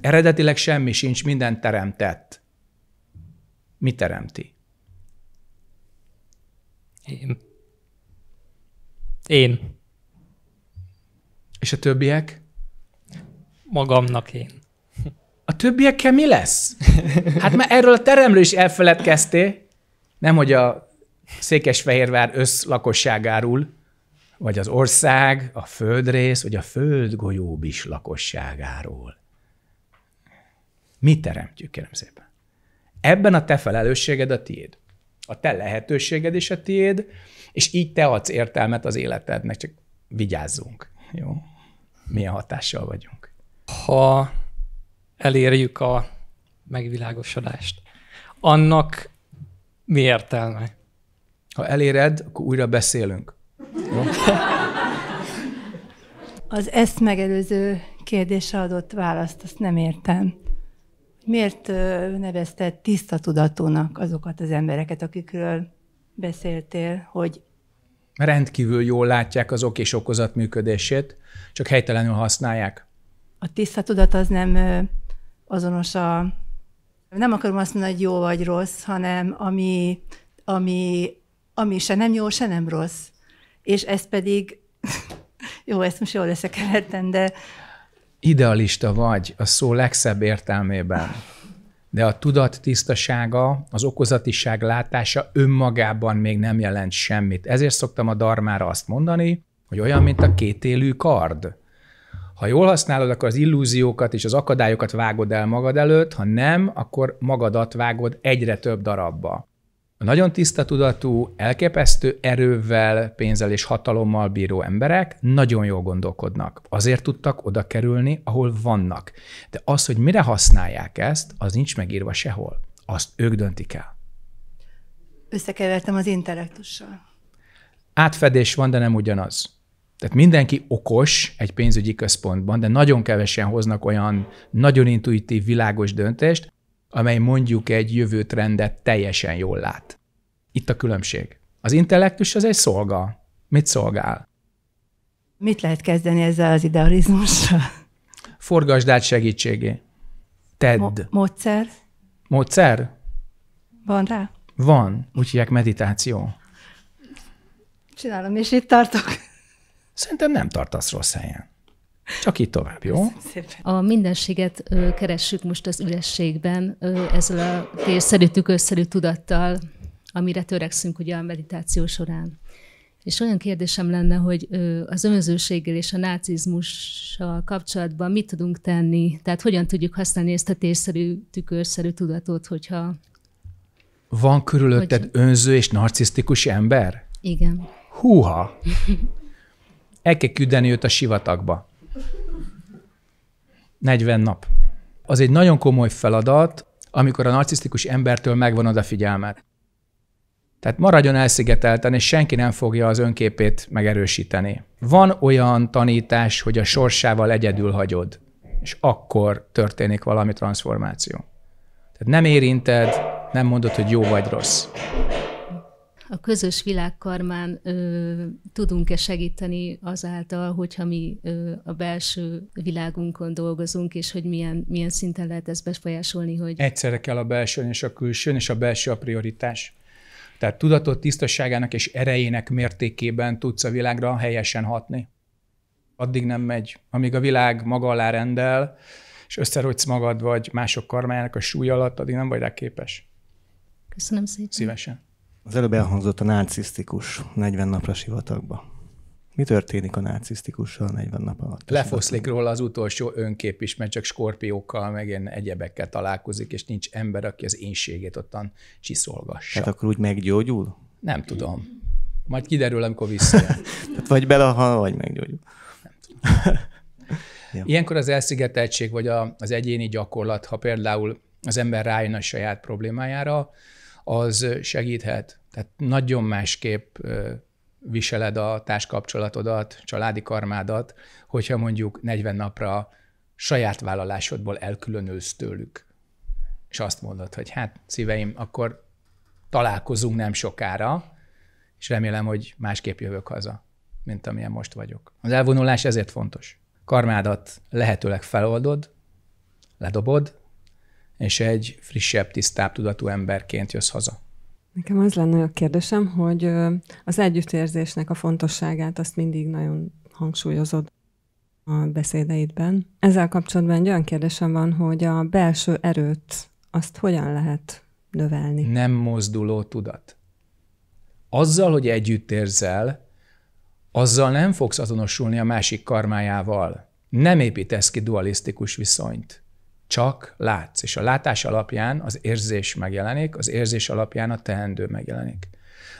Eredetileg semmi sincs, minden teremtett. Mi teremti? Én. Én. És a többiek? Magamnak én. A többiekkel mi lesz? Hát már erről a teremről is elfeledkeztél. Nem, hogy a Székesfehérvár összlakosságáról, vagy az ország, a földrész, vagy a földgolyóbis lakosságáról. Mi teremtjük, kérem szépen? Ebben a te felelősséged a tiéd. A te lehetőséged is a tiéd, és így te adsz értelmet az életednek, csak vigyázzunk, jó? Milyen hatással vagyunk. Ha elérjük a megvilágosodást, annak mi értelme? Ha eléred, akkor újra beszélünk. Jó? Az ezt megelőző kérdésre adott választ, azt nem értem miért nevezte tiszta tudatúnak azokat az embereket, akikről beszéltél, hogy rendkívül jól látják az ok és okozat működését, csak helytelenül használják. A tiszta tudat az nem azonos a... Nem akarom azt mondani, hogy jó vagy rossz, hanem ami, ami, ami se nem jó, se nem rossz. És ez pedig... jó, ezt most jól összekeverten, de idealista vagy a szó legszebb értelmében, de a tudat tisztasága, az okozatiság látása önmagában még nem jelent semmit. Ezért szoktam a darmára azt mondani, hogy olyan, mint a kétélű kard. Ha jól használod, akkor az illúziókat és az akadályokat vágod el magad előtt, ha nem, akkor magadat vágod egyre több darabba nagyon tiszta tudatú, elképesztő erővel, pénzzel és hatalommal bíró emberek nagyon jól gondolkodnak. Azért tudtak oda kerülni, ahol vannak. De az, hogy mire használják ezt, az nincs megírva sehol. Azt ők döntik el. Összekevertem az intellektussal. Átfedés van, de nem ugyanaz. Tehát mindenki okos egy pénzügyi központban, de nagyon kevesen hoznak olyan nagyon intuitív, világos döntést, amely mondjuk egy jövőtrendet teljesen jól lát. Itt a különbség. Az intellektus az egy szolga. Mit szolgál? Mit lehet kezdeni ezzel az idealizmussal? Forgasd át segítségé. Tedd. Mo- módszer? Módszer? Van rá? Van. Úgy hívják meditáció. Csinálom, és itt tartok. Szerintem nem tartasz rossz helyen. Csak így tovább, jó? Szépen. A mindenséget ö, keressük most az ürességben, ö, ezzel a térszerű, tükörszerű tudattal, amire törekszünk ugye a meditáció során. És olyan kérdésem lenne, hogy ö, az önzőséggel és a nácizmussal kapcsolatban mit tudunk tenni? Tehát hogyan tudjuk használni ezt a térszerű, tükörszerű tudatot, hogyha... Van körülötted hogy... önző és narcisztikus ember? Igen. Húha! El kell küldeni őt a sivatagba. 40 nap. Az egy nagyon komoly feladat, amikor a narcisztikus embertől megvan a figyelmet. Tehát maradjon elszigetelten, és senki nem fogja az önképét megerősíteni. Van olyan tanítás, hogy a sorsával egyedül hagyod, és akkor történik valami transformáció. Tehát nem érinted, nem mondod, hogy jó vagy rossz a közös világkarmán ö, tudunk-e segíteni azáltal, hogyha mi ö, a belső világunkon dolgozunk, és hogy milyen, milyen szinten lehet ezt befolyásolni, hogy... Egyszerre kell a belső és a külsőn, és a belső a prioritás. Tehát tudatot tisztaságának és erejének mértékében tudsz a világra helyesen hatni. Addig nem megy, amíg a világ maga alá rendel, és összerogysz magad vagy mások karmájának a súly alatt, addig nem vagy rá képes. Köszönöm szépen. Szívesen. Az előbb elhangzott a narcisztikus 40 napra sivatagba. Mi történik a narcisztikussal 40 nap alatt? Lefoszlik róla az utolsó önkép is, mert csak skorpiókkal, meg ilyen egyebekkel találkozik, és nincs ember, aki az énségét ottan csiszolgassa. Hát akkor úgy meggyógyul? Nem tudom. Majd kiderül, amikor visszajön. Tehát vagy belehal, vagy meggyógyul. Nem tudom. ja. Ilyenkor az elszigeteltség, vagy a, az egyéni gyakorlat, ha például az ember rájön a saját problémájára, az segíthet. Tehát nagyon másképp viseled a társkapcsolatodat, családi karmádat, hogyha mondjuk 40 napra saját vállalásodból elkülönülsz tőlük. És azt mondod, hogy hát szíveim, akkor találkozunk nem sokára, és remélem, hogy másképp jövök haza, mint amilyen most vagyok. Az elvonulás ezért fontos. Karmádat lehetőleg feloldod, ledobod, és egy frissebb, tisztább tudatú emberként jössz haza. Nekem az lenne a kérdésem, hogy az együttérzésnek a fontosságát azt mindig nagyon hangsúlyozod a beszédeidben. Ezzel kapcsolatban egy olyan kérdésem van, hogy a belső erőt azt hogyan lehet növelni? Nem mozduló tudat. Azzal, hogy együtt érzel, azzal nem fogsz azonosulni a másik karmájával. Nem építesz ki dualisztikus viszonyt csak látsz. És a látás alapján az érzés megjelenik, az érzés alapján a teendő megjelenik.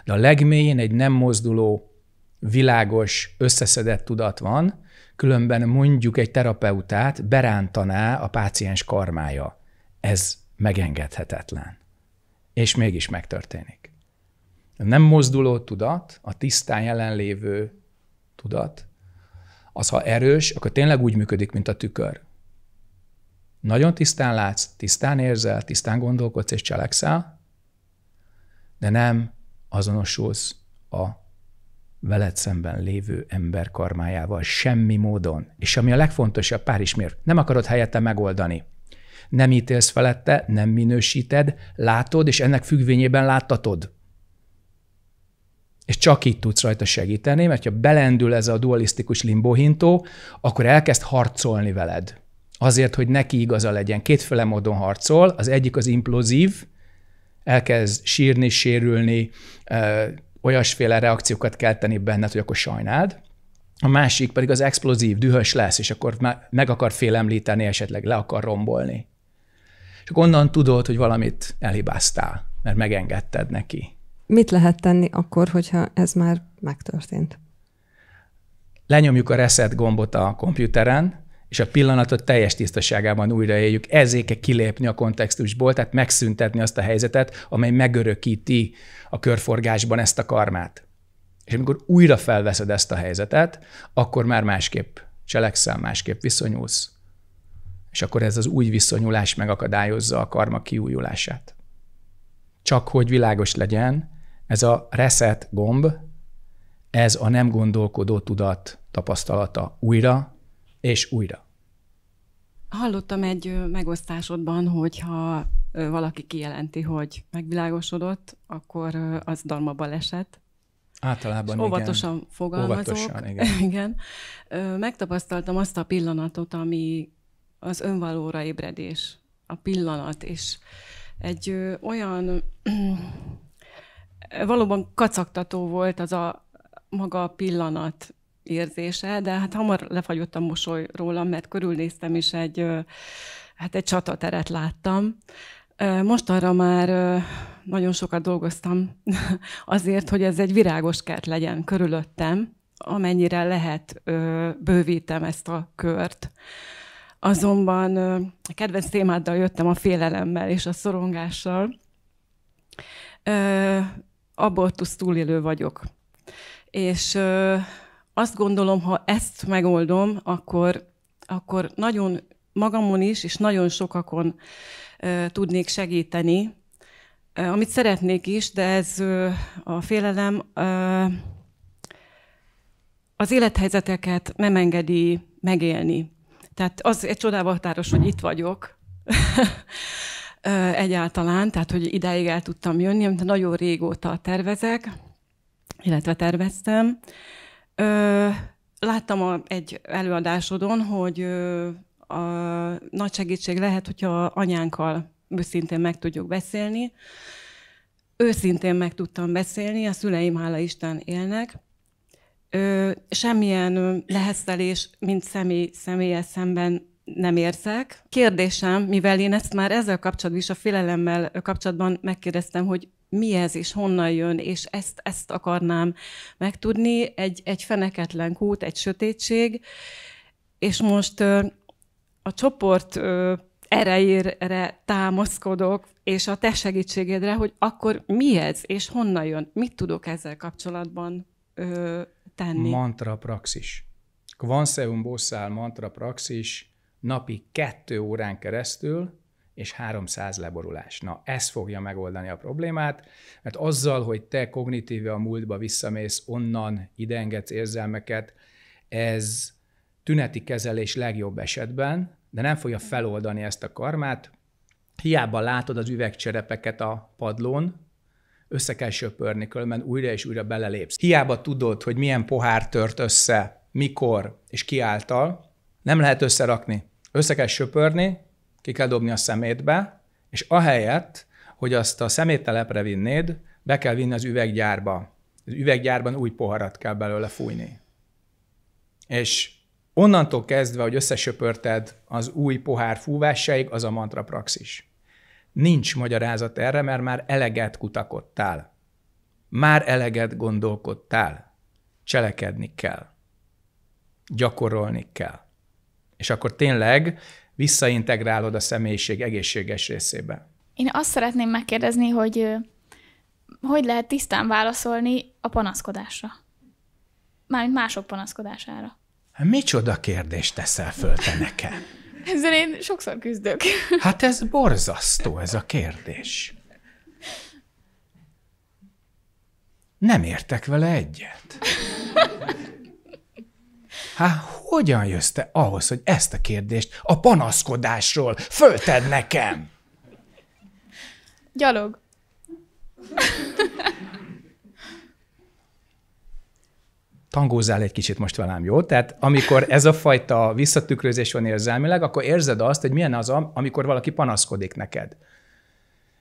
De a legmélyén egy nem mozduló, világos, összeszedett tudat van, különben mondjuk egy terapeutát berántaná a páciens karmája. Ez megengedhetetlen. És mégis megtörténik. A nem mozduló tudat, a tisztán jelenlévő tudat, az ha erős, akkor tényleg úgy működik, mint a tükör nagyon tisztán látsz, tisztán érzel, tisztán gondolkodsz és cselekszel, de nem azonosulsz a veled szemben lévő ember karmájával semmi módon. És ami a legfontosabb, pár ismér, nem akarod helyette megoldani. Nem ítélsz felette, nem minősíted, látod, és ennek függvényében láttatod. És csak így tudsz rajta segíteni, mert ha belendül ez a dualisztikus limbohintó, akkor elkezd harcolni veled azért, hogy neki igaza legyen. Kétféle módon harcol, az egyik az implozív, elkezd sírni, sérülni, ö, olyasféle reakciókat kelteni benned, hogy akkor sajnáld, a másik pedig az explozív, dühös lesz, és akkor meg akar félemlíteni, esetleg le akar rombolni. És akkor onnan tudod, hogy valamit elhibáztál, mert megengedted neki. Mit lehet tenni akkor, hogyha ez már megtörtént? Lenyomjuk a reset gombot a komputeren, és a pillanatot teljes tisztaságában újraéljük, kell kilépni a kontextusból, tehát megszüntetni azt a helyzetet, amely megörökíti a körforgásban ezt a karmát. És amikor újra felveszed ezt a helyzetet, akkor már másképp cselekszel, másképp viszonyulsz. És akkor ez az új viszonyulás megakadályozza a karma kiújulását. Csak hogy világos legyen, ez a reset gomb, ez a nem gondolkodó tudat tapasztalata újra és újra. Hallottam egy megosztásodban, hogyha valaki kijelenti, hogy megvilágosodott, akkor az dalma baleset. Általában igen. óvatosan fogalmazok. Óvatosan, igen. igen. Megtapasztaltam azt a pillanatot, ami az önvalóra ébredés, a pillanat, és egy olyan valóban kacagtató volt az a maga a pillanat, érzése, de hát hamar lefagyott a mosoly rólam, mert körülnéztem is egy, hát egy csatateret láttam. Most arra már nagyon sokat dolgoztam azért, hogy ez egy virágos kert legyen körülöttem, amennyire lehet bővítem ezt a kört. Azonban a kedvenc témáddal jöttem a félelemmel és a szorongással. Abortusz túlélő vagyok. És azt gondolom, ha ezt megoldom, akkor, akkor nagyon magamon is, és nagyon sokakon tudnék segíteni, amit szeretnék is, de ez a félelem uh, az élethelyzeteket nem engedi megélni. Tehát az egy csodával határos, hogy itt vagyok egyáltalán, tehát hogy ideig el tudtam jönni, amit nagyon régóta tervezek, illetve terveztem. Ö, láttam a, egy előadásodon, hogy ö, a nagy segítség lehet, hogyha anyánkkal őszintén meg tudjuk beszélni. Őszintén meg tudtam beszélni, a szüleim hála Isten élnek. Ö, semmilyen lehesztelés, mint személy, személyes szemben nem érzek. Kérdésem, mivel én ezt már ezzel kapcsolatban is a félelemmel kapcsolatban megkérdeztem, hogy mi ez, és honnan jön, és ezt, ezt akarnám megtudni. Egy, egy feneketlen kút, egy sötétség, és most a csoport erejére támaszkodok, és a te segítségedre, hogy akkor mi ez, és honnan jön, mit tudok ezzel kapcsolatban ö, tenni. Mantra praxis. Kvanseum Bosszál mantra praxis napi kettő órán keresztül és 300 leborulás. Na, ez fogja megoldani a problémát, mert azzal, hogy te kognitíve a múltba visszamész, onnan ideengedsz érzelmeket, ez tüneti kezelés legjobb esetben, de nem fogja feloldani ezt a karmát. Hiába látod az üvegcserepeket a padlón, össze kell söpörni, különben újra és újra belelépsz. Hiába tudod, hogy milyen pohár tört össze, mikor és ki által, nem lehet összerakni. Össze kell söpörni, ki kell dobni a szemétbe, és ahelyett, hogy azt a szeméttelepre vinnéd, be kell vinni az üveggyárba. Az üveggyárban új poharat kell belőle fújni. És onnantól kezdve, hogy összesöpörted az új pohár fúvásáig, az a mantra praxis. Nincs magyarázat erre, mert már eleget kutakodtál. Már eleget gondolkodtál. Cselekedni kell. Gyakorolni kell. És akkor tényleg visszaintegrálod a személyiség egészséges részébe. Én azt szeretném megkérdezni, hogy hogy lehet tisztán válaszolni a panaszkodásra? Mármint mások panaszkodására. Hát micsoda kérdést teszel föl te nekem? Ezzel én sokszor küzdök. Hát ez borzasztó, ez a kérdés. Nem értek vele egyet. Hát hogyan jössz te ahhoz, hogy ezt a kérdést a panaszkodásról fölted nekem? Gyalog. tangózál egy kicsit most velem, jó? Tehát amikor ez a fajta visszatükrözés van érzelmileg, akkor érzed azt, hogy milyen az, amikor valaki panaszkodik neked.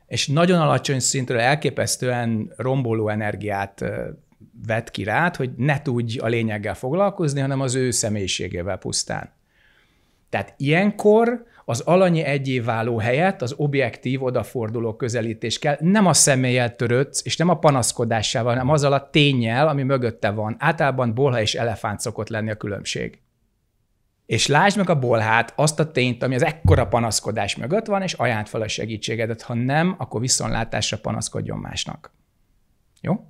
És nagyon alacsony szintről elképesztően romboló energiát vett ki rád, hogy ne tudj a lényeggel foglalkozni, hanem az ő személyiségével pusztán. Tehát ilyenkor az alanyi váló helyett az objektív odaforduló közelítés kell, nem a személlyel törődsz, és nem a panaszkodásával, hanem azzal a tényel, ami mögötte van. Általában bolha és elefánt szokott lenni a különbség. És lásd meg a bolhát, azt a tényt, ami az ekkora panaszkodás mögött van, és ajánld fel a segítségedet. Ha nem, akkor viszontlátásra panaszkodjon másnak. Jó?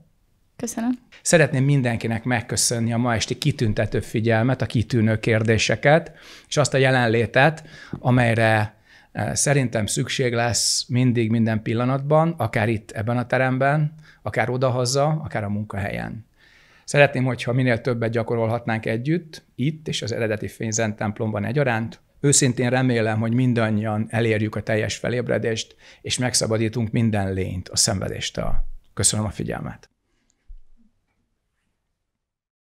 Köszönöm. Szeretném mindenkinek megköszönni a ma esti kitüntető figyelmet, a kitűnő kérdéseket, és azt a jelenlétet, amelyre eh, szerintem szükség lesz mindig, minden pillanatban, akár itt ebben a teremben, akár odahaza, akár a munkahelyen. Szeretném, hogyha minél többet gyakorolhatnánk együtt, itt és az eredeti Fényzen templomban egyaránt. Őszintén remélem, hogy mindannyian elérjük a teljes felébredést, és megszabadítunk minden lényt a szenvedéstől. Köszönöm a figyelmet!